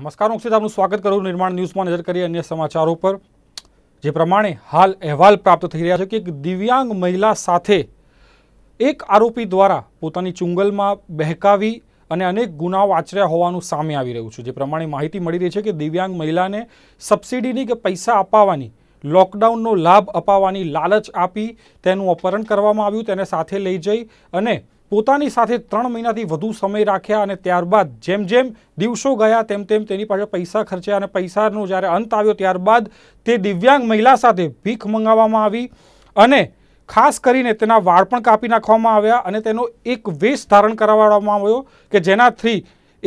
નમસ્કાર હું આપનું સ્વાગત કરું નિર્માણ ન્યૂઝમાં નજર કરી અન્ય સમાચારો પર જે પ્રમાણે હાલ અહેવાલ પ્રાપ્ત થઈ રહ્યા છે કે એક દિવ્યાંગ મહિલા સાથે એક આરોપી દ્વારા પોતાની ચુંગલમાં બહેકાવી અને અનેક ગુનાઓ આચર્યા હોવાનું સામે આવી રહ્યું છે જે પ્રમાણે માહિતી મળી રહી છે કે દિવ્યાંગ મહિલાને સબસિડીની કે પૈસા અપાવવાની લોકડાઉનનો લાભ અપાવવાની લાલચ આપી તેનું અપહરણ કરવામાં આવ્યું તેને સાથે લઈ જઈ અને પોતાની સાથે ત્રણ મહિનાથી વધુ સમય રાખ્યા અને ત્યારબાદ જેમ જેમ દિવસો ગયા તેમ તેમ તેની પાસે પૈસા ખર્ચ્યા અને પૈસાનો જ્યારે અંત આવ્યો ત્યારબાદ તે દિવ્યાંગ મહિલા સાથે ભીખ મંગાવવામાં આવી અને ખાસ કરીને તેના વાળ પણ કાપી નાખવામાં આવ્યા અને તેનો એક વેશ ધારણ કરાવવામાં આવ્યો કે જેનાથી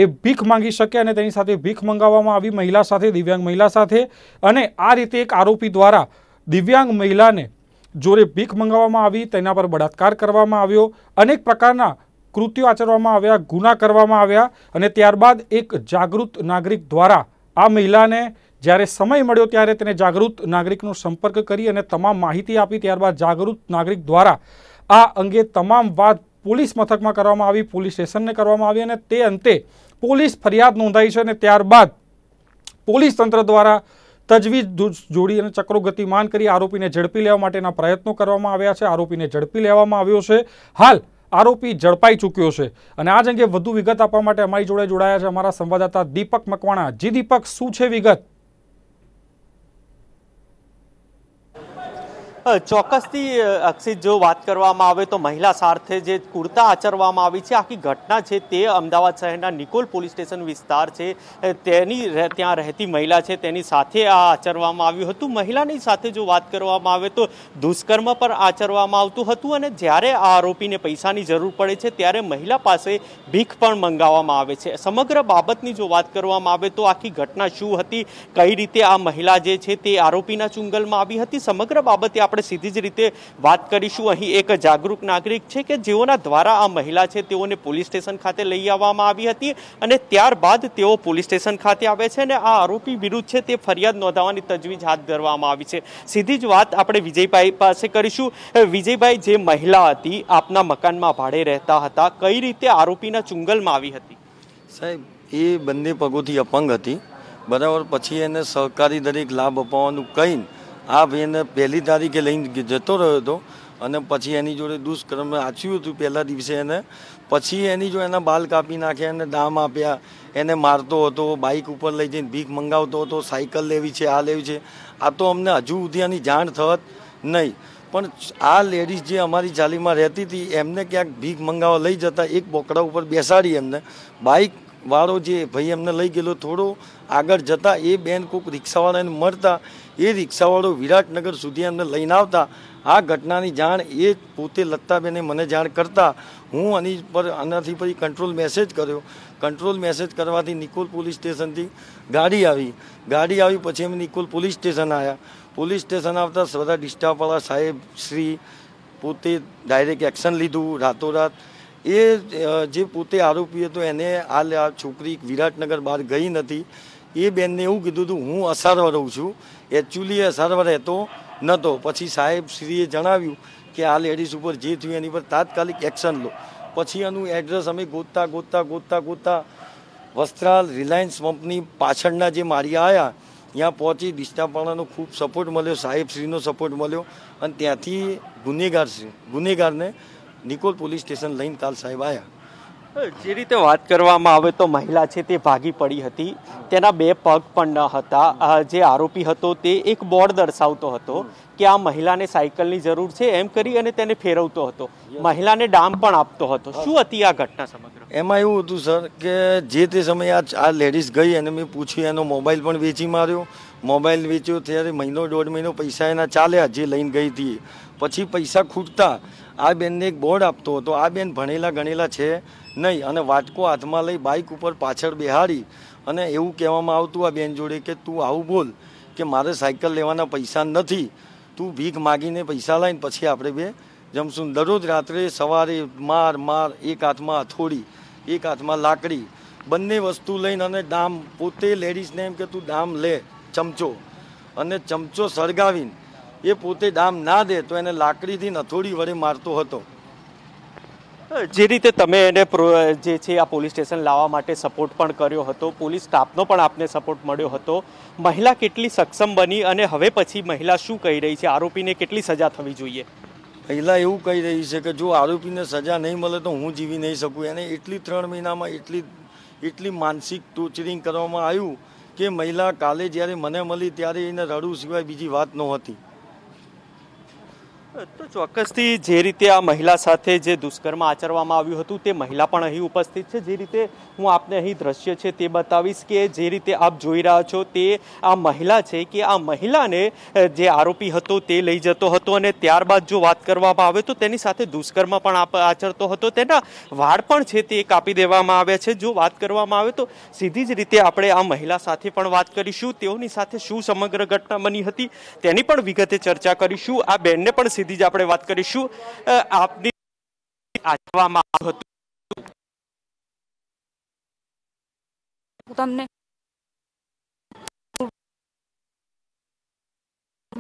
એ ભીખ માંગી શકે અને તેની સાથે ભીખ મંગાવવામાં આવી મહિલા સાથે દિવ્યાંગ મહિલા સાથે અને આ રીતે એક આરોપી દ્વારા દિવ્યાંગ મહિલાને જોરે ભીખ મંગાવવામાં આવી તેના પર બળાત્કાર કરવામાં આવ્યો અનેક પ્રકારના કૃત્યો આચરવામાં આવ્યા ગુના કરવામાં આવ્યા અને ત્યારબાદ એક જાગૃત નાગરિક દ્વારા આ મહિલાને જ્યારે સમય મળ્યો ત્યારે તેને જાગૃત નાગરિકનો સંપર્ક કરી અને તમામ માહિતી આપી ત્યારબાદ જાગૃત નાગરિક દ્વારા આ અંગે તમામ વાત પોલીસ મથકમાં કરવામાં આવી પોલીસ સ્ટેશનને કરવામાં આવી અને તે અંતે પોલીસ ફરિયાદ નોંધાઈ છે અને ત્યારબાદ પોલીસ તંત્ર દ્વારા તજવીજ જોડી અને ચક્રો ગતિમાન કરી આરોપીને ઝડપી લેવા માટેના પ્રયત્નો કરવામાં આવ્યા છે આરોપીને ઝડપી લેવામાં આવ્યો છે હાલ આરોપી ઝડપાઈ ચૂક્યો છે અને આ જ અંગે વધુ વિગત આપવા માટે અમારી જોડે જોડાયા છે અમારા સંવાદદાતા દીપક મકવાણા જી દીપક શું છે વિગત ચોક્કસથી અક્ષિત જો વાત કરવામાં આવે તો મહિલા સાથે જે કુર્તા આચરવામાં આવી છે આખી ઘટના છે તે અમદાવાદ શહેરના નિકોલ પોલીસ સ્ટેશન વિસ્તાર છે તેની ત્યાં રહેતી મહિલા છે તેની સાથે આ આચરવામાં આવ્યું હતું મહિલાની સાથે જો વાત કરવામાં આવે તો દુષ્કર્મ પર આચરવામાં આવતું હતું અને જ્યારે આ આરોપીને પૈસાની જરૂર પડે છે ત્યારે મહિલા પાસે ભીખ પણ મંગાવવામાં આવે છે સમગ્ર બાબતની જો વાત કરવામાં આવે તો આખી ઘટના શું હતી કઈ રીતે આ મહિલા જે છે તે આરોપીના ચુંગલમાં આવી હતી સમગ્ર બાબતે આપણે સીધી જ રીતે વાત કરીશું અહીં એક જાગૃત નાગરિક છે કે જેઓના દ્વારા આ મહિલા છે તેઓને પોલીસ સ્ટેશન ખાતે લઈ આવવામાં આવી હતી અને ત્યારબાદ તેઓ પોલીસ સ્ટેશન ખાતે આવે છે અને આ આરોપી વિરુદ્ધ છે તે ફરિયાદ નોંધાવવાની તજવીજ હાથ ધરવામાં આવી છે સીધી જ વાત આપણે વિજયભાઈ પાસે કરીશું વિજયભાઈ જે મહિલા હતી આપના મકાનમાં ભાડે રહેતા હતા કઈ રીતે આરોપીના ચુંગલમાં આવી હતી સાહેબ એ બંને પગોથી અપંગ હતી બરાબર પછી એને સહકારી દરેક લાભ અપાવવાનું કહીને આ ભાઈને પહેલી તારીખે લઈને જતો રહ્યો હતો અને પછી એની જોડે દુષ્કર્મ આચ્યું હતું પહેલા દિવસે એને પછી એની જો એના બાલ કાપી નાખ્યા એને દામ આપ્યા એને મારતો હતો બાઇક ઉપર લઈ જઈને ભીખ મંગાવતો હતો સાયકલ લેવી છે આ લેવી છે આ તો અમને હજુ સુધી આની જાણ થત નહીં પણ આ લેડીઝ જે અમારી ચાલીમાં રહેતી હતી એમને ક્યાંક ભીખ મંગાવવા લઈ જતા એક બોકડા ઉપર બેસાડી એમને બાઇક વાળો જે ભાઈ એમને લઈ ગયેલો થોડો આગળ જતા એ બેન કોઈક રિક્ષાવાળાને મળતા એ રિક્ષાવાળો વિરાટનગર સુધી અમને લઈને આવતા આ ઘટનાની જાણ એ પોતે લતાબેને મને જાણ કરતા હું આની પર આનાથી પછી કંટ્રોલ મેસેજ કર્યો કંટ્રોલ મેસેજ કરવાથી નિકોલ પોલીસ સ્ટેશનથી ગાડી આવી ગાડી આવી પછી અમે નિકોલ પોલીસ સ્ટેશન આવ્યા પોલીસ સ્ટેશન આવતા બધા ડિસ્ટાફવાળા સાહેબ શ્રી પોતે ડાયરેક્ટ એક્શન લીધું રાતોરાત એ જે પોતે આરોપી હતો એને આ છોકરી વિરાટનગર બહાર ગઈ નથી એ બેનને એવું કીધું હતું હું અસારવા રહું છું એ ચૂલીએ સર્વર રહેતો નહોતો પછી સાહેબ શ્રીએ જણાવ્યું કે આ લેડીઝ ઉપર જે થયું એની પર તાત્કાલિક એક્શન લો પછી એનું એડ્રેસ અમે ગોતતા ગોતતા ગોતતા ગોતતા વસ્ત્રાલ રિલાયન્સ પંપની પાછળના જે મારી આવ્યા ત્યાં પહોંચી દિષ્ટાપાણાનો ખૂબ સપોર્ટ મળ્યો સાહેબશ્રીનો સપોર્ટ મળ્યો અને ત્યાંથી ગુનેગાર ગુનેગારને નિકોલ પોલીસ સ્ટેશન લઈને કાલ સાહેબ આવ્યા જે રીતે વાત કરવામાં આવે તો મહિલા છે તે ભાગી પડી હતી તેના બે પગ પણ ન હતા જે આરોપી હતો તે એક બોર્ડ દર્શાવતો હતો કે આ મહિલાને સાયકલની જરૂર છે એમ કરી અને તેને ફેરવતો હતો મહિલાને ડામ પણ આપતો હતો શું હતી આ ઘટના સમગ્ર એમાં એવું હતું સર કે જે તે સમયે આ લેડીઝ ગઈ અને મેં પૂછ્યું એનો મોબાઈલ પણ વેચી માર્યો મોબાઈલ વેચ્યો ત્યારે મહિનો દોઢ મહિનો પૈસા એના ચાલ્યા જે લઈને ગઈ હતી પછી પૈસા ખૂટતા આ બેનને એક બોર્ડ આપતો હતો આ બેન ભણેલા ગણેલા છે નહીં અને વાટકો હાથમાં લઈ બાઇક ઉપર પાછળ બેહાડી અને એવું કહેવામાં આવતું આ બેન જોડે કે તું આવું બોલ કે મારે સાયકલ લેવાના પૈસા નથી તું ભીખ માગીને પૈસા લાવીને પછી આપણે બે જમશું દરરોજ રાત્રે સવારે માર માર એક હાથમાં હથોડી એક હાથમાં લાકડી બંને વસ્તુ લઈને અને દામ પોતે લેડીઝને એમ કે તું દામ લે ચમચો અને ચમચો સળગાવીને એ પોતે દામ ના દે તો એને લાકડીથી નથોડી વડે મારતો હતો જે રીતે તમે એને જે છે આ પોલીસ સ્ટેશન લાવવા માટે સપોર્ટ પણ કર્યો હતો પોલીસ સ્ટાફનો પણ આપને સપોર્ટ મળ્યો હતો મહિલા કેટલી સક્ષમ બની અને હવે પછી મહિલા શું કહી રહી છે આરોપીને કેટલી સજા થવી જોઈએ પહેલાં એવું કહી રહી છે કે જો આરોપીને સજા નહીં મળે તો હું જીવી નહીં શકું એને એટલી ત્રણ મહિનામાં એટલી એટલી માનસિક ટોચરિંગ કરવામાં આવ્યું કે મહિલા કાલે જ્યારે મને મળી ત્યારે એને રડવું સિવાય બીજી વાત નહોતી તો ચોક્કસથી જે રીતે આ મહિલા સાથે જે દુષ્કર્મ આચરવામાં આવ્યું હતું તે મહિલા પણ અહીં ઉપસ્થિત છે જે રીતે હું આપને અહીં દ્રશ્ય છે તે બતાવીશ કે જે રીતે આપ જોઈ રહ્યા છો તે આ મહિલા છે કે આ મહિલાને જે આરોપી હતો તે લઈ જતો હતો અને ત્યારબાદ જો વાત કરવામાં આવે તો તેની સાથે દુષ્કર્મ પણ આચરતો હતો તેના વાળ પણ છે તે કાપી દેવામાં આવ્યા છે જો વાત કરવામાં આવે તો સીધી જ રીતે આપણે આ મહિલા સાથે પણ વાત કરીશું તેઓની સાથે શું સમગ્ર ઘટના બની હતી તેની પણ વિગતે ચર્ચા કરીશું આ બેનને પણ સીધી જ આપણે વાત કરીશું આપની આચવામાં આવ્યું હતું તમને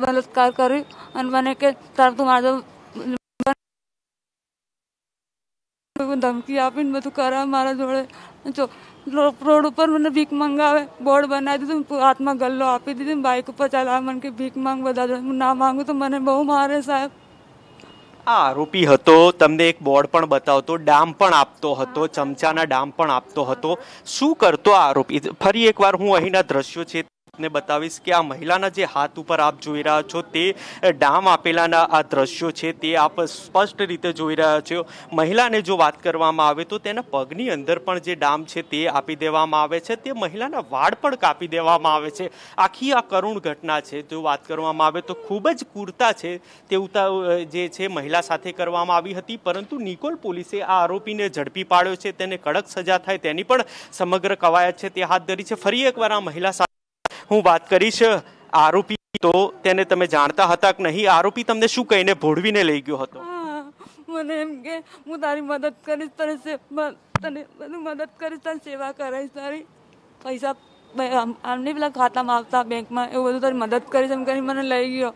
બલાત્કાર કર્યો અને મને કે તાર તું મારા મને ધમકી આપીને બધું કરે મારા જોડે જો રોડ ઉપર મને ભીખ મંગાવે બોર્ડ બનાવી દીધું હાથમાં ગલ્લો આપી દીધી બાઇક ઉપર ચલાવે મને કે ભીખ માંગ બધા ના માંગુ તો મને બહુ મારે સાહેબ આ આરોપી હતો તમને એક બોર્ડ પણ બતાવતો ડામ પણ આપતો હતો ચમચાના ડામ પણ આપતો હતો શું કરતો આરોપી ફરી એકવાર હું અહીંના દ્રશ્યો છે આપને બતાવીશ કે આ મહિલાના જે હાથ ઉપર આપ જોઈ રહ્યા છો તે ડામ આપેલાના આ દ્રશ્યો છે તે આપ સ્પષ્ટ રીતે જોઈ રહ્યા છો મહિલાને જો વાત કરવામાં આવે તો તેના પગની અંદર પણ જે ડામ છે તે આપી દેવામાં આવે છે તે મહિલાના વાળ પણ કાપી દેવામાં આવે છે આખી આ કરુણ ઘટના છે જો વાત કરવામાં આવે તો ખૂબ જ કુરતા છે તે જે છે મહિલા સાથે કરવામાં આવી હતી પરંતુ નિકોલ પોલીસે આ આરોપીને ઝડપી પાડ્યો છે તેને કડક સજા થાય તેની પણ સમગ્ર કવાયત છે તે હાથ ધરી છે ફરી એકવાર આ મહિલા સાથે હું વાત કરીશ આરોપી તો તેને તમે જાણતા હતા કે નહીં આરોપી તમને શું કહીને ભોળવીને લઈ ગયો હતો મને એમ કે હું તારી મદદ કરીશ તને તને બધું મદદ કરીશ તને સેવા કરાવીશ તારી પૈસા આમને પેલા ખાતામાં આવતા બેંકમાં એવું બધું તારી મદદ કરીશ એમ કરી મને લઈ ગયો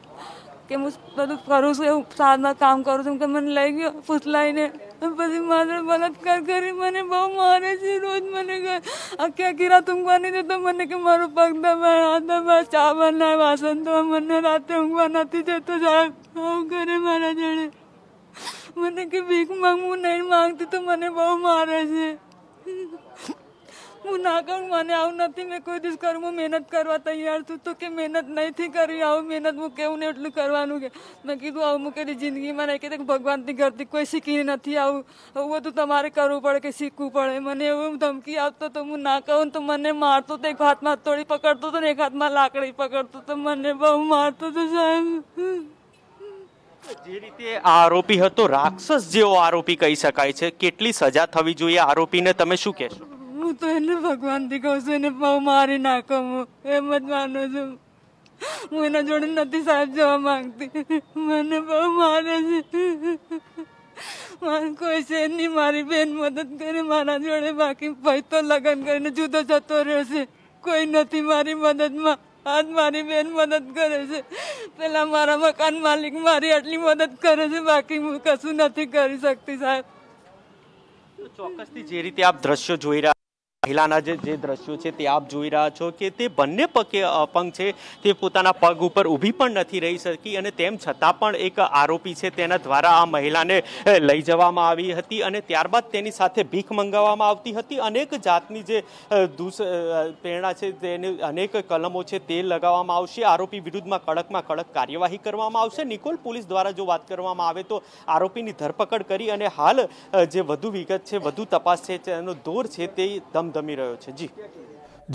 કે હું બધું કરું છું એવું સાધના કામ કરું છું કે મને લઈ ગયો ફૂસલાઈને પછી મારે બલાત્કાર કરી મને બહુ મારે છે રોજ મને આખી આખી રાત ઊંઘવાની તો મને કે મારું પગ દબાય હાથ દબાય ચા બનાય વાસણ તો મને રાતે ઊંઘવા નથી જતો સાહેબ આવું કરે મારા જોડે મને કે ભીખ માંગવું નહીં માંગતી તો મને બહુ મારે છે હું ના કરું મને આવું નથી મેં કોઈ દિવસ કરું હું મહેનત કરવા તૈયાર છું તો કે મહેનત નહીંથી કરવી આવું મહેનત હું કેવું ને એટલું કરવાનું કે મેં કીધું આવું મૂકે જિંદગીમાં નહીં કીધું ભગવાનની ઘરથી કોઈ શીખી નથી આવું આવું બધું તમારે કરવું પડે કે શીખવું પડે મને એવું ધમકી આવતો તો હું ના કહું તો મને મારતો તો એક હાથમાં તોડી પકડતો હતો ને એક હાથમાં લાકડી પકડતો તો મને બહુ મારતો હતો સાહેબ જે રીતે આરોપી હતો રાક્ષસ જેવો આરોપી કહી શકાય છે કેટલી સજા થવી જોઈએ આરોપીને તમે શું કહેશો હું તો એને ભગવાનથી કહું છું એને બહુ મારી નાખો હું એમ જ માનું છું હું એના જોડે નથી સાહેબ જવા માંગતી મને બહુ મારે છે મારે કોઈ છે નહીં મારી બેન મદદ કરે મારા જોડે બાકી ભાઈ તો લગ્ન કરીને જુદો જતો રહ્યો છે કોઈ નથી મારી મદદમાં આજ મારી બેન મદદ કરે છે પેલા મારા મકાન માલિક મારી આટલી મદદ કરે છે બાકી હું કશું નથી કરી શકતી સાહેબ ચોક્કસથી જે રીતે આપ દ્રશ્યો જોઈ રહ્યા મહિલાના જે જે દ્રશ્યો છે તે આપ જોઈ રહ્યા છો કે તે બંને પગે અપંગ છે તે પોતાના પગ ઉપર ઊભી પણ નથી રહી શકી અને તેમ છતાં પણ એક આરોપી છે તેના દ્વારા આ મહિલાને લઈ જવામાં આવી હતી અને ત્યારબાદ તેની સાથે ભીખ મંગાવવામાં આવતી હતી અનેક જાતની જે દુષ પ્રેરણા છે તેની અનેક કલમો છે તે લગાવવામાં આવશે આરોપી વિરુદ્ધમાં કડકમાં કડક કાર્યવાહી કરવામાં આવશે નિકોલ પોલીસ દ્વારા જો વાત કરવામાં આવે તો આરોપીની ધરપકડ કરી અને હાલ જે વધુ વિગત છે વધુ તપાસ છે તેનો દોર છે તે દમ ધમી રહ્યો છે જી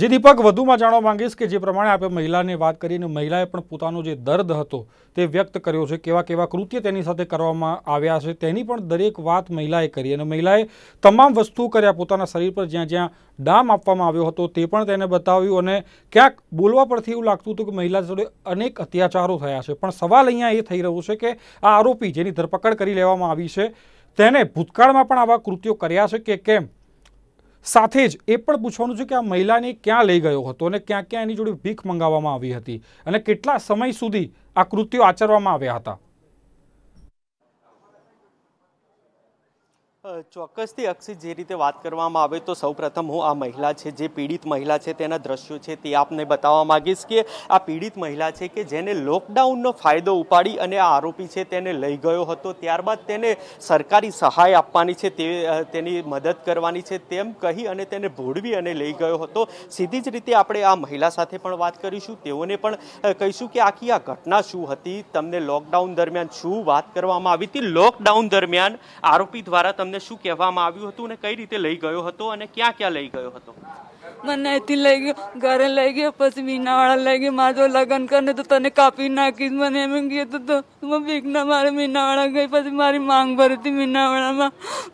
જે દીપક વધુમાં જાણવા માંગીશ કે જે પ્રમાણે આપણે મહિલાને વાત કરીને મહિલાએ પણ પોતાનો જે દર્દ હતો તે વ્યક્ત કર્યો છે કેવા કેવા કૃત્ય તેની સાથે કરવામાં આવ્યા છે તેની પણ દરેક વાત મહિલાએ કરી અને મહિલાએ તમામ વસ્તુ કર્યા પોતાના શરીર પર જ્યાં જ્યાં ડામ આપવામાં આવ્યો હતો તે પણ તેને બતાવ્યું અને ક્યાંક બોલવા પરથી એવું લાગતું હતું કે મહિલા જોડે અનેક અત્યાચારો થયા છે પણ સવાલ અહીંયા એ થઈ રહ્યો છે કે આ આરોપી જેની ધરપકડ કરી લેવામાં આવી છે તેને ભૂતકાળમાં પણ આવા કૃત્યો કર્યા છે કે કેમ સાથે જ એ પણ પૂછવાનું છે કે આ મહિલાને ક્યાં લઈ ગયો હતો અને ક્યાં ક્યાં એની જોડે ભીખ મંગાવવામાં આવી હતી અને કેટલા સમય સુધી આ કૃત્યો આચરવામાં આવ્યા હતા ચોક્કસથી અક્ષિત જે રીતે વાત કરવામાં આવે તો સૌપ્રથમ હું આ મહિલા છે જે પીડિત મહિલા છે તેના દ્રશ્યો છે તે આપને બતાવવા માગીશ કે આ પીડિત મહિલા છે કે જેને લોકડાઉનનો ફાયદો ઉપાડી અને આ આરોપી છે તેને લઈ ગયો હતો ત્યારબાદ તેને સરકારી સહાય આપવાની છે તે તેની મદદ કરવાની છે તેમ કહી અને તેને ભોળવી અને લઈ ગયો હતો સીધી જ રીતે આપણે આ મહિલા સાથે પણ વાત કરીશું તેઓને પણ કહીશું કે આખી આ ઘટના શું હતી તમને લોકડાઉન દરમિયાન શું વાત કરવામાં આવી હતી લોકડાઉન દરમિયાન આરોપી દ્વારા તમને તમને શું કહેવામાં આવ્યું હતું ને કઈ રીતે લઈ ગયો હતો અને ક્યાં ક્યાં લઈ ગયો હતો મને અહીંથી લઈ ગયો ઘરે લઈ ગયો પછી મીનાવાળા લઈ ગયો મારા લગ્ન કરીને તો તને કાપી નાખીશ મને એમ કીધું તો હું બીકના મારે મીનાવાળા ગઈ પછી મારી માંગ ભરી હતી મીનાવાળામાં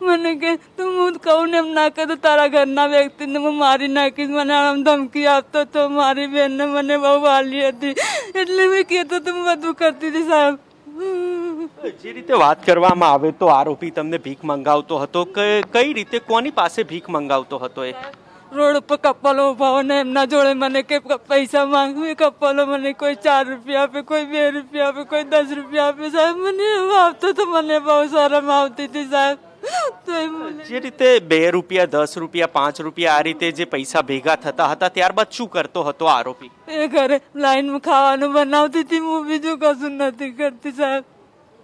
મને કે તું હું કહું ને એમ ના કહે તો તારા ઘરના વ્યક્તિને હું મારી નાખીશ મને આમ ધમકી આપતો તો મારી બહેનને મને બહુ વાલી હતી એટલે મેં કહેતો તું બધું કરતી હતી સાહેબ જે રીતે વાત કરવામાં આવે તો આરોપી તમને ભીખ મંગાવતો હતો કે કઈ રીતે કોની પાસે ભીખ મંગાવતો હતો એ રોડ ઉપર કપલો ઉભા હોય ને એમના જોડે મને કે પૈસા માંગવું કપલો મને કોઈ ચાર રૂપિયા આપે કોઈ બે રૂપિયા આપે કોઈ દસ રૂપિયા આપે સાહેબ મને એવું આવતો તો મને બહુ શરમ આવતી હતી સાહેબ જે રીતે બે રૂપિયા દસ રૂપિયા પાંચ રૂપિયા આ રીતે જે પૈસા ભેગા થતા હતા ત્યારબાદ શું કરતો હતો આરોપી એ ઘરે લાઈન ખાવાનું બનાવતી હતી હું બીજું કશું નથી કરતી સાહેબ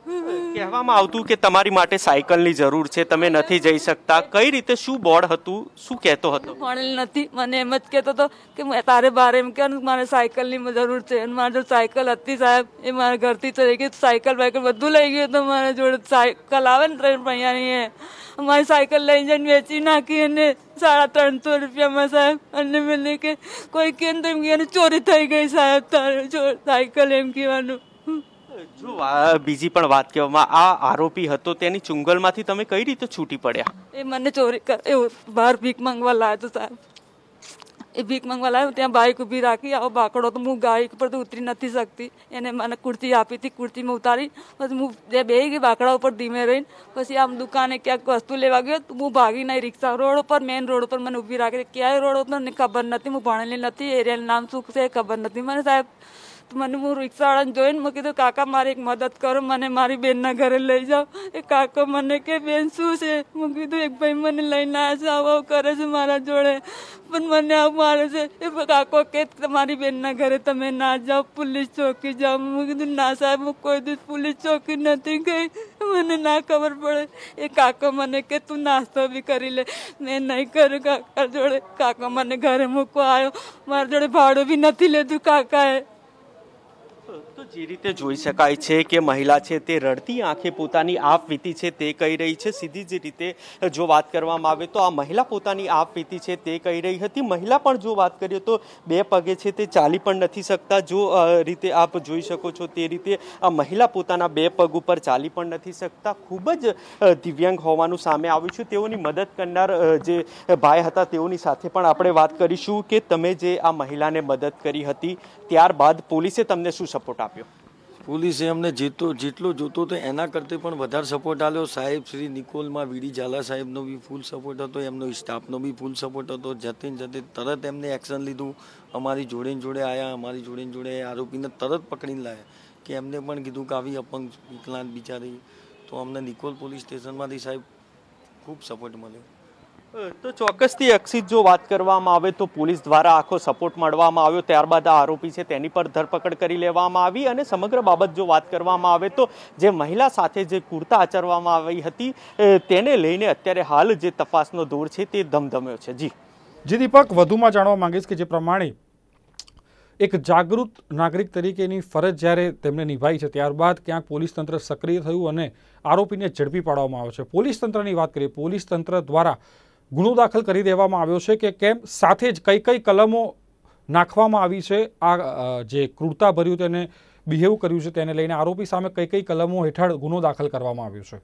કહેવામાં આવતું કે તમારી માટે સાયકલની જરૂર છે તમે નથી જઈ શકતા કઈ રીતે શું બોર્ડ હતું શું કહેતો હતો ભણેલ નથી મને એમ જ કહેતો હતો કે તારે બારે એમ કે મારે સાયકલની જરૂર છે અને મારી જોડે સાયકલ હતી સાહેબ એ મારા ઘરથી ચડી ગઈ સાયકલ બાયકલ બધું લઈ ગયું તો મારા જોડે સાયકલ આવે ને ત્રણ પૈયાની મારી સાયકલ લઈ જઈને વેચી નાખી અને સાડા ત્રણસો રૂપિયામાં સાહેબ અને મેં કે કોઈ કેમ તેમ ચોરી થઈ ગઈ સાહેબ તારે સાયકલ એમ કહેવાનું જો બીજી પણ વાત કહેવામાં આ આરોપી હતો તેની ચુંગલમાંથી તમે કઈ રીતે છૂટી પડ્યા એ મને ચોરી કરે એ બહાર ભીખ માંગવા લાવ્યો સાહેબ એ ભીખ માંગવા લાવ્યો ત્યાં બાઇક ઊભી રાખી આવો બાકડો તો હું ગાય ઉપર તો ઉતરી નથી શકતી એને મને કુર્તી આપી હતી કુર્તીમાં ઉતારી પછી હું જે બે ગઈ બાકડા ઉપર ધીમે રહીને પછી આમ દુકાને ક્યાંક વસ્તુ લેવા ગયો તો હું ભાગી નહીં રિક્ષા રોડ ઉપર મેઇન રોડ ઉપર મને ઊભી રાખી ક્યાંય રોડ ઉપર મને ખબર નથી હું ભણેલી નથી એરિયાનું નામ શું છે ખબર નથી મને સાહેબ મને હું રિક્ષાવાળાને જોઈને મેં કીધું કાકા મારે એક મદદ કરો મને મારી બેનના ઘરે લઈ જાઓ એ કાકો મને કે બેન શું છે મેં કીધું એક ભાઈ મને લઈને આવ્યા છે આવું કરે છે મારા જોડે પણ મને આવું મારે છે એ કાકો કે તમારી બેનના ઘરે તમે ના જાઓ પોલીસ ચોકી જાઓ મેં કીધું ના સાહેબ કોઈ દિવસ પોલીસ ચોકી નથી ગઈ મને ના ખબર પડે એ કાકો મને કે તું નાસ્તો બી કરી લે મેં નહીં કર્યું કાકા જોડે કાકો મને ઘરે મૂકવા આવ્યો મારા જોડે ભાડું બી નથી લીધું કાકાએ જે રીતે જોઈ શકાય છે કે મહિલા છે તે રડતી આંખે પોતાની આપ વીતી છે તે કહી રહી છે સીધી જ રીતે જો વાત કરવામાં આવે તો આ મહિલા પોતાની આપ વીતી છે તે કહી રહી હતી મહિલા પણ જો વાત કરીએ તો બે પગે છે તે ચાલી પણ નથી શકતા જો રીતે આપ જોઈ શકો છો તે રીતે આ મહિલા પોતાના બે પગ ઉપર ચાલી પણ નથી શકતા ખૂબ જ દિવ્યાંગ હોવાનું સામે આવ્યું છે તેઓની મદદ કરનાર જે ભાઈ હતા તેઓની સાથે પણ આપણે વાત કરીશું કે તમે જે આ મહિલાને મદદ કરી હતી ત્યારબાદ પોલીસે તમને શું સપોર્ટ આપ્યો આપ્યો પોલીસે અમને જેટલો જેટલો જોતો તો એના કરતે પણ વધારે સપોર્ટ આપ્યો સાહેબ શ્રી નિકોલમાં વીડી ઝાલા સાહેબનો બી ફૂલ સપોર્ટ હતો એમનો સ્ટાફનો બી ફૂલ સપોર્ટ હતો જતે જતે તરત એમને એક્શન લીધું અમારી જોડે જોડે આવ્યા અમારી જોડે જોડે આરોપીને તરત પકડીને લાવ્યા કે એમને પણ કીધું કે આવી અપંગ વિકલાંત બિચારી તો અમને નિકોલ પોલીસ સ્ટેશનમાંથી સાહેબ ખૂબ સપોર્ટ મળ્યો તો ચોક્કસથી અક્ષિત જો વાત કરવામાં આવે તો પોલીસ દ્વારા આખો સપોર્ટ મળવામાં આવ્યો ત્યારબાદ આ આરોપી છે તેની પર ધરપકડ કરી લેવામાં આવી અને સમગ્ર બાબત જો વાત કરવામાં આવે તો જે મહિલા સાથે જે કુર્તા આચરવામાં આવી હતી તેને લઈને અત્યારે હાલ જે તપાસનો દોર છે તે ધમધમ્યો છે જી જી દીપક વધુમાં જાણવા માંગીશ કે જે પ્રમાણે એક જાગૃત નાગરિક તરીકેની ફરજ જ્યારે તેમણે નિભાઈ છે ત્યારબાદ ક્યાંક પોલીસ તંત્ર સક્રિય થયું અને આરોપીને ઝડપી પાડવામાં આવ્યો છે પોલીસ તંત્રની વાત કરીએ પોલીસ તંત્ર દ્વારા ગુનો દાખલ કરી દેવામાં આવ્યો છે કે કેમ સાથે જ કઈ કઈ કલમો નાખવામાં આવી છે આ જે ક્રૂરતા ભર્યું તેને બિહેવ કર્યું છે તેને લઈને આરોપી સામે કઈ કઈ કલમો હેઠળ ગુનો દાખલ કરવામાં આવ્યો છે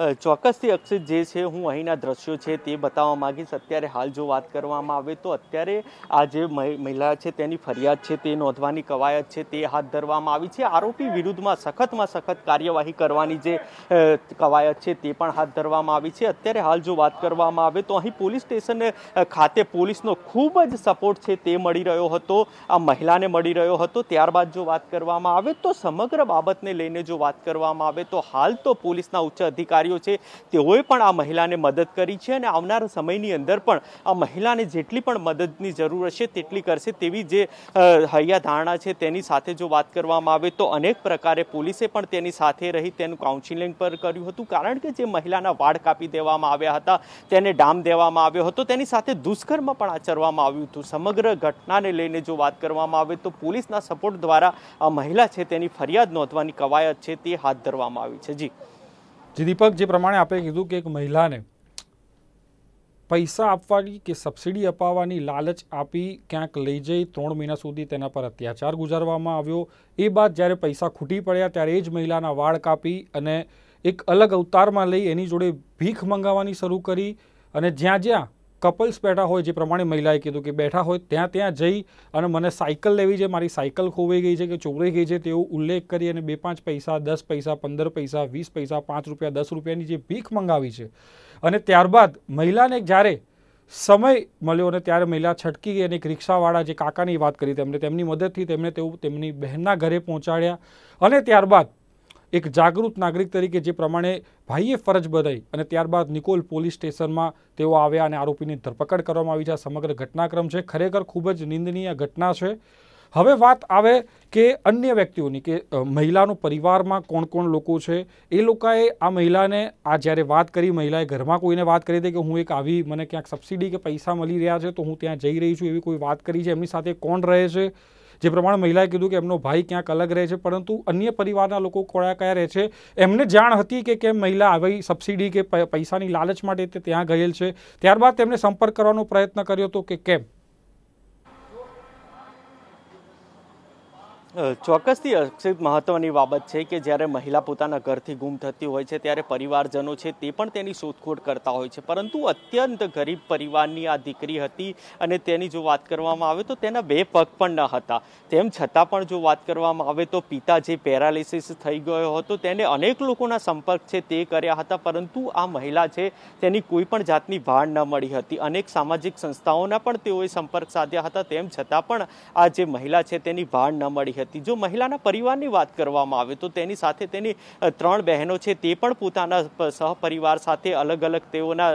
ચોક્કસથી અક્ષિત જે છે હું અહીંના દ્રશ્યો છે તે બતાવવા માગીશ અત્યારે હાલ જો વાત કરવામાં આવે તો અત્યારે આ જે મહિલા છે તેની ફરિયાદ છે તે નોંધવાની કવાયત છે તે હાથ ધરવામાં આવી છે આરોપી વિરુદ્ધમાં સખતમાં સખત કાર્યવાહી કરવાની જે કવાયત છે તે પણ હાથ ધરવામાં આવી છે અત્યારે હાલ જો વાત કરવામાં આવે તો અહીં પોલીસ સ્ટેશન ખાતે પોલીસનો ખૂબ જ સપોર્ટ છે તે મળી રહ્યો હતો આ મહિલાને મળી રહ્યો હતો ત્યારબાદ જો વાત કરવામાં આવે તો સમગ્ર બાબતને લઈને જો વાત કરવામાં આવે તો હાલ તો પોલીસના ઉચ્ચ અધિકારી કર્મચારીઓ છે તેઓએ પણ આ મહિલાને મદદ કરી છે અને આવનારા સમયની અંદર પણ આ મહિલાને જેટલી પણ મદદની જરૂર હશે તેટલી કરશે તેવી જે હૈયા ધારણા છે તેની સાથે જો વાત કરવામાં આવે તો અનેક પ્રકારે પોલીસે પણ તેની સાથે રહી તેનું કાઉન્સિલિંગ પર કર્યું હતું કારણ કે જે મહિલાના વાળ કાપી દેવામાં આવ્યા હતા તેને ડામ દેવામાં આવ્યો હતો તેની સાથે દુષ્કર્મ પણ આચરવામાં આવ્યું હતું સમગ્ર ઘટનાને લઈને જો વાત કરવામાં આવે તો પોલીસના સપોર્ટ દ્વારા આ મહિલા છે તેની ફરિયાદ નોંધવાની કવાયત છે તે હાથ ધરવામાં આવી છે જી જે દીપક જે પ્રમાણે આપે કીધું કે એક મહિલાને પૈસા આપવાની કે સબસિડી અપાવવાની લાલચ આપી ક્યાંક લઈ જઈ ત્રણ મહિના સુધી તેના પર અત્યાચાર ગુજારવામાં આવ્યો એ બાદ જ્યારે પૈસા ખૂટી પડ્યા ત્યારે એ જ મહિલાના વાળ કાપી અને એક અલગ અવતારમાં લઈ એની જોડે ભીખ મંગાવવાની શરૂ કરી અને જ્યાં જ્યાં કપલ્સ બેઠા હોય જે પ્રમાણે મહિલાએ કીધું કે બેઠા હોય ત્યાં ત્યાં જઈ અને મને સાયકલ લેવી છે મારી સાયકલ ખોવાઈ ગઈ છે કે ચોરી ગઈ છે તેવો ઉલ્લેખ કરી અને બે પાંચ પૈસા દસ પૈસા પંદર પૈસા વીસ પૈસા પાંચ રૂપિયા દસ રૂપિયાની જે ભીખ મંગાવી છે અને ત્યારબાદ મહિલાને જ્યારે સમય મળ્યો અને ત્યારે મહિલા છટકી ગઈ અને એક રિક્ષાવાળા જે કાકાની વાત કરી તેમણે તેમની મદદથી તેમણે તેઓ તેમની બહેનના ઘરે પહોંચાડ્યા અને ત્યારબાદ એક જાગૃત નાગરિક તરીકે જે પ્રમાણે ભાઈએ ફરજ બધાઈ અને ત્યારબાદ નિકોલ પોલીસ સ્ટેશનમાં તેઓ આવ્યા અને આરોપીની ધરપકડ કરવામાં આવી છે સમગ્ર ઘટનાક્રમ છે ખરેખર ખૂબ જ નિંદનીય ઘટના છે હવે વાત આવે કે અન્ય વ્યક્તિઓની કે મહિલાનું પરિવારમાં કોણ કોણ લોકો છે એ લોકોએ આ મહિલાને આ જ્યારે વાત કરી મહિલાએ ઘરમાં કોઈને વાત કરી હતી કે હું એક આવી મને ક્યાંક સબસિડી કે પૈસા મળી રહ્યા છે તો હું ત્યાં જઈ રહી છું એવી કોઈ વાત કરી છે એમની સાથે કોણ રહે છે જે પ્રમાણે મહિલાએ કીધું કે એમનો ભાઈ ક્યાંક અલગ રહે છે પરંતુ અન્ય પરિવારના લોકો કોયા કયા રહે છે એમને જાણ હતી કે કેમ મહિલા આવી સબસિડી કે પૈસાની લાલચ માટે તે ત્યાં ગયેલ છે ત્યારબાદ તેમણે સંપર્ક કરવાનો પ્રયત્ન કર્યો હતો કે કેમ ચોક્કસથી અક્ષિત મહત્વની બાબત છે કે જ્યારે મહિલા પોતાના ઘરથી ગુમ થતી હોય છે ત્યારે પરિવારજનો છે તે પણ તેની શોધખોળ કરતા હોય છે પરંતુ અત્યંત ગરીબ પરિવારની આ દીકરી હતી અને તેની જો વાત કરવામાં આવે તો તેના બે પગ પણ ન હતા તેમ છતાં પણ જો વાત કરવામાં આવે તો પિતા જે પેરાલિસિસ થઈ ગયો હતો તેને અનેક લોકોના સંપર્ક છે તે કર્યા હતા પરંતુ આ મહિલા છે તેની કોઈ પણ જાતની ભાણ ન મળી હતી અનેક સામાજિક સંસ્થાઓના પણ તેઓએ સંપર્ક સાધ્યા હતા તેમ છતાં પણ આ જે મહિલા છે તેની ભાણ ન મળી કરી હતી જો મહિલાના પરિવારની વાત કરવામાં આવે તો તેની સાથે તેની ત્રણ બહેનો છે તે પણ પોતાના સહપરિવાર સાથે અલગ અલગ તેઓના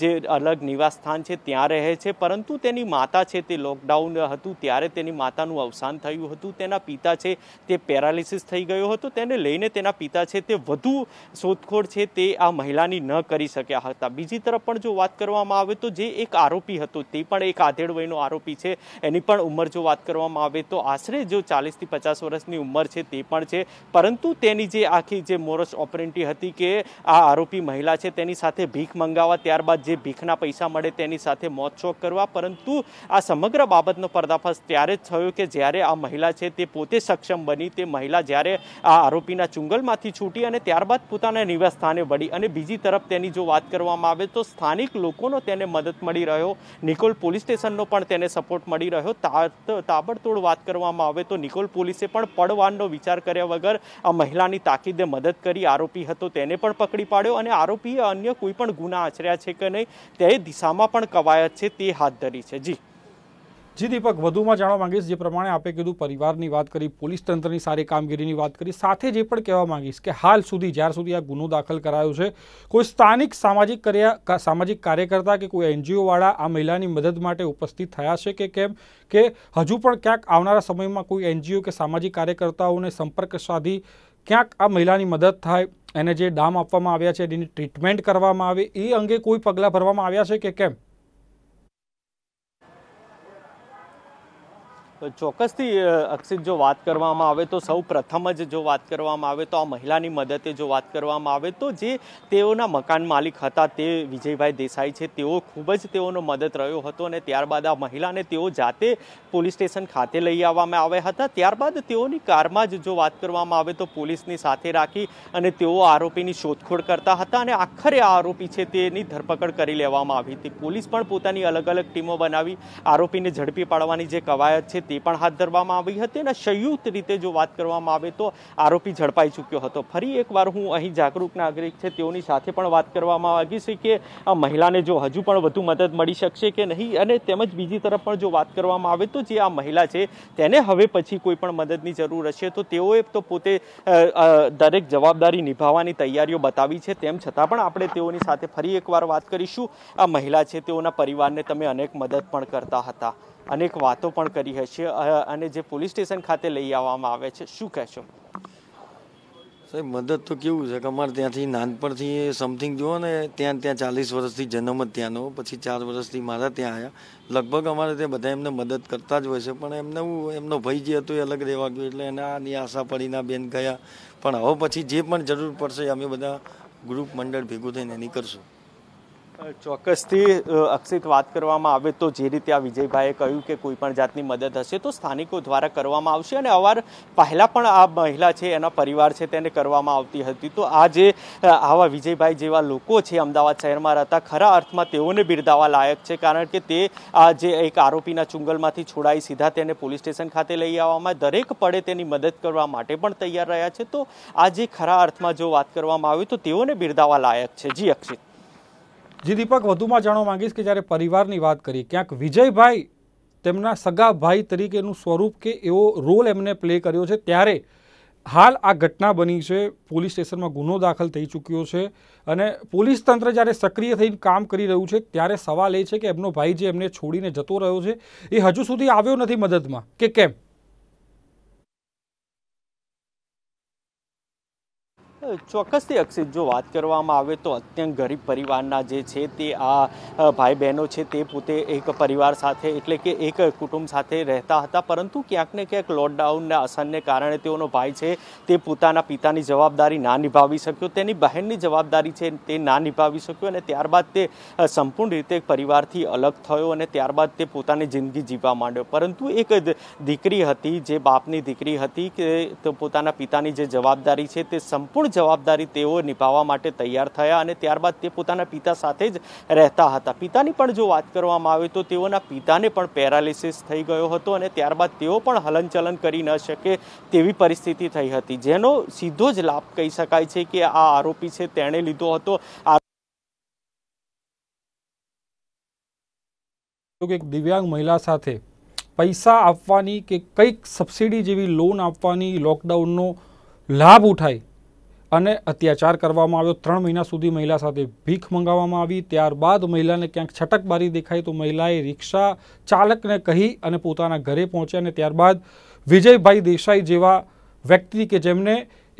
જે અલગ નિવાસસ્થાન છે ત્યાં રહે છે પરંતુ તેની માતા છે તે લોકડાઉન હતું ત્યારે તેની માતાનું અવસાન થયું હતું તેના પિતા છે તે પેરાલિસિસ થઈ ગયો હતો તેને લઈને તેના પિતા છે તે વધુ શોધખોળ છે તે આ મહિલાની ન કરી શક્યા હતા બીજી તરફ પણ જો વાત કરવામાં આવે તો જે એક આરોપી હતો તે પણ એક આધેડ વયનો આરોપી છે એની પણ ઉંમર જો વાત કરવામાં આવે તો આશરે જો ચાલીસ વર્ષથી પચાસ વર્ષની ઉંમર છે તે પણ છે પરંતુ તેની જે આખી જે મોરસ ઓપરેન્ટી હતી કે આ આરોપી મહિલા છે તેની સાથે ભીખ મંગાવવા ત્યારબાદ જે ભીખના પૈસા મળે તેની સાથે મોતશોક કરવા પરંતુ આ સમગ્ર બાબતનો પર્દાફાશ ત્યારે જ થયો કે જ્યારે આ મહિલા છે તે પોતે સક્ષમ બની તે મહિલા જ્યારે આ આરોપીના ચુંગલમાંથી છૂટી અને ત્યારબાદ પોતાના નિવાસ સ્થાને વળી અને બીજી તરફ તેની જો વાત કરવામાં આવે તો સ્થાનિક લોકોનો તેને મદદ મળી રહ્યો નિકોલ પોલીસ સ્ટેશનનો પણ તેને સપોર્ટ મળી રહ્યો તાબડતોડ વાત કરવામાં આવે તો નિકોલ પોલીસે પણ પડવાનનો વિચાર કર્યા વગર આ મહિલાની તાકીદે મદદ કરી આરોપી હતો તેને પણ પકડી પાડ્યો અને આરોપીએ અન્ય કોઈ પણ ગુના આચર્યા છે કે નહીં તે દિશામાં પણ કવાયત છે તે હાથ ધરી છે જી જી દીપક વધુમાં જાણવા માંગીશ જે પ્રમાણે આપે કીધું પરિવારની વાત કરી પોલીસ તંત્રની સારી કામગીરીની વાત કરી સાથે જે પણ કહેવા માંગીશ કે હાલ સુધી જ્યાર સુધી આ ગુનો દાખલ કરાયો છે કોઈ સ્થાનિક સામાજિક કર્યા સામાજિક કાર્યકર્તા કે કોઈ એનજીઓવાળા આ મહિલાની મદદ માટે ઉપસ્થિત થયા છે કે કેમ કે હજુ પણ ક્યાંક આવનારા સમયમાં કોઈ એનજીઓ કે સામાજિક કાર્યકર્તાઓને સંપર્ક સાધી ક્યાંક આ મહિલાની મદદ થાય એને જે ડામ આપવામાં આવ્યા છે એની ટ્રીટમેન્ટ કરવામાં આવે એ અંગે કોઈ પગલાં ભરવામાં આવ્યા છે કે કેમ ચોક્કસથી અક્ષિત જો વાત કરવામાં આવે તો સૌ પ્રથમ જ જો વાત કરવામાં આવે તો આ મહિલાની મદદે જો વાત કરવામાં આવે તો જે તેઓના મકાન માલિક હતા તે વિજયભાઈ દેસાઈ છે તેઓ ખૂબ જ તેઓનો મદદ રહ્યો હતો અને ત્યારબાદ આ મહિલાને તેઓ જાતે પોલીસ સ્ટેશન ખાતે લઈ આવવામાં આવ્યા હતા ત્યારબાદ તેઓની કારમાં જ જો વાત કરવામાં આવે તો પોલીસની સાથે રાખી અને તેઓ આરોપીની શોધખોળ કરતા હતા અને આખરે આ આરોપી છે તેની ધરપકડ કરી લેવામાં આવી હતી પોલીસ પણ પોતાની અલગ અલગ ટીમો બનાવી આરોપીને ઝડપી પાડવાની જે કવાયત છે હતી પણ હાથ ધરવામાં આવી હતી અને સંયુક્ત રીતે જો વાત કરવામાં આવે તો આરોપી ઝડપાઈ ચૂક્યો હતો ફરી એકવાર હું અહીં જાગૃત નાગરિક છે તેઓની સાથે પણ વાત કરવામાં આવી છે કે આ મહિલાને જો હજુ પણ વધુ મદદ મળી શકશે કે નહીં અને તેમજ બીજી તરફ પણ જો વાત કરવામાં આવે તો જે આ મહિલા છે તેને હવે પછી કોઈ પણ મદદની જરૂર હશે તો તેઓએ તો પોતે દરેક જવાબદારી નિભાવવાની તૈયારીઓ બતાવી છે તેમ છતાં પણ આપણે તેઓની સાથે ફરી એકવાર વાત કરીશું આ મહિલા છે તેઓના પરિવારને તમે અનેક મદદ પણ કરતા હતા અનેક વાતો પણ કરી હશે અને જે પોલીસ સ્ટેશન ખાતે લઈ આવવામાં આવે છે શું કહેશો સાહેબ મદદ તો કેવું છે કે અમારે ત્યાંથી નાનપણથી સમથિંગ જુઓ ને ત્યાં ત્યાં ચાલીસ વર્ષથી જન્મ જ ત્યાંનો પછી ચાર વર્ષથી મારા ત્યાં આવ્યા લગભગ અમારે ત્યાં બધા એમને મદદ કરતા જ હોય છે પણ એમને એમનો ભય જે હતો એ અલગ રહેવા ગયો એટલે એને આની આશા પડીના બેન ગયા પણ હવે પછી જે પણ જરૂર પડશે અમે બધા ગ્રુપ મંડળ ભેગું થઈને નીકળશું ચોક્કસથી અક્ષિત વાત કરવામાં આવે તો જે રીતે આ વિજયભાઈએ કહ્યું કે કોઈ પણ જાતની મદદ હશે તો સ્થાનિકો દ્વારા કરવામાં આવશે અને અવાર પહેલાં પણ આ મહિલા છે એના પરિવાર છે તેને કરવામાં આવતી હતી તો આ જે આવા વિજયભાઈ જેવા લોકો છે અમદાવાદ શહેરમાં રહેતા ખરા અર્થમાં તેઓને બિરદાવા લાયક છે કારણ કે તે આ જે એક આરોપીના ચુંગલમાંથી છોડાઈ સીધા તેને પોલીસ સ્ટેશન ખાતે લઈ આવવામાં દરેક પડે તેની મદદ કરવા માટે પણ તૈયાર રહ્યા છે તો આ જે ખરા અર્થમાં જો વાત કરવામાં આવે તો તેઓને બિરદાવા લાયક છે જી અક્ષિત જી દીપક વધુમાં જાણવા માંગીશ કે જ્યારે પરિવારની વાત કરી ક્યાંક વિજયભાઈ તેમના સગા ભાઈ તરીકેનું સ્વરૂપ કે એવો રોલ એમને પ્લે કર્યો છે ત્યારે હાલ આ ઘટના બની છે પોલીસ સ્ટેશનમાં ગુનો દાખલ થઈ ચૂક્યો છે અને પોલીસ તંત્ર જ્યારે સક્રિય થઈને કામ કરી રહ્યું છે ત્યારે સવાલ એ છે કે એમનો ભાઈ જે એમને છોડીને જતો રહ્યો છે એ હજુ સુધી આવ્યો નથી મદદમાં કે કેમ ચોક્કસથી અક્ષિત જો વાત કરવામાં આવે તો અત્યંત ગરીબ પરિવારના જે છે તે આ ભાઈ બહેનો છે તે પોતે એક પરિવાર સાથે એટલે કે એક કુટુંબ સાથે રહેતા હતા પરંતુ ક્યાંક ને ક્યાંક લોકડાઉનના અસરને કારણે તેઓનો ભાઈ છે તે પોતાના પિતાની જવાબદારી ના નિભાવી શક્યો તેની બહેનની જવાબદારી છે તે ના નિભાવી શક્યો અને ત્યારબાદ તે સંપૂર્ણ રીતે પરિવારથી અલગ થયો અને ત્યારબાદ તે પોતાની જિંદગી જીવવા માંડ્યો પરંતુ એક દીકરી હતી જે બાપની દીકરી હતી કે પોતાના પિતાની જે જવાબદારી છે તે સંપૂર્ણ જવાબદારી તેઓ નિભાવવા માટે તૈયાર થયા અને ત્યારબાદ તે પોતાના પિતા સાથે જ રહેતા હતા પિતાની પણ જો વાત કરવામાં આવે તો તેઓના પિતાને પણ પેરાલિસિસ થઈ ગયો હતો અને ત્યારબાદ તેઓ પણ હલનચલન કરી ન શકે તેવી પરિસ્થિતિ થઈ હતી જેનો સીધો જ લાભ કહી શકાય છે કે આ આરોપી છે તેણે લીધો હતો કે એક દિવ્યાંગ મહિલા સાથે પૈસા આપવાની કે કંઈક સબસિડી જેવી લોન આપવાની લોકડાઉનનો લાભ ઉઠાય અને અત્યાચાર કરવામાં આવ્યો ત્રણ મહિના સુધી મહિલા સાથે ભીખ મંગાવવામાં આવી ત્યારબાદ મહિલાને ક્યાંક છટકબારી દેખાઈ તો મહિલાએ રિક્ષા ચાલકને કહી અને પોતાના ઘરે પહોંચ્યા અને ત્યારબાદ વિજયભાઈ દેસાઈ જેવા વ્યક્તિ કે જેમને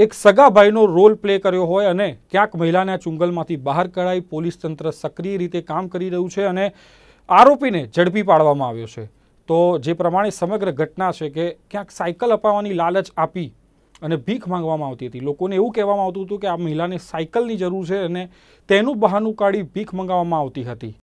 એક સગાભાઈનો રોલ પ્લે કર્યો હોય અને ક્યાંક મહિલાને આ ચુંગલમાંથી બહાર કઢાઈ પોલીસ તંત્ર સક્રિય રીતે કામ કરી રહ્યું છે અને આરોપીને ઝડપી પાડવામાં આવ્યો છે તો જે પ્રમાણે સમગ્ર ઘટના છે કે ક્યાંક સાયકલ અપાવવાની લાલચ આપી અને ભીખ માંગવામાં આવતી હતી લોકોને એવું કહેવામાં આવતું હતું કે આ મહિલાને સાયકલની જરૂર છે અને તેનું બહાનું કાઢી ભીખ મંગાવવામાં આવતી હતી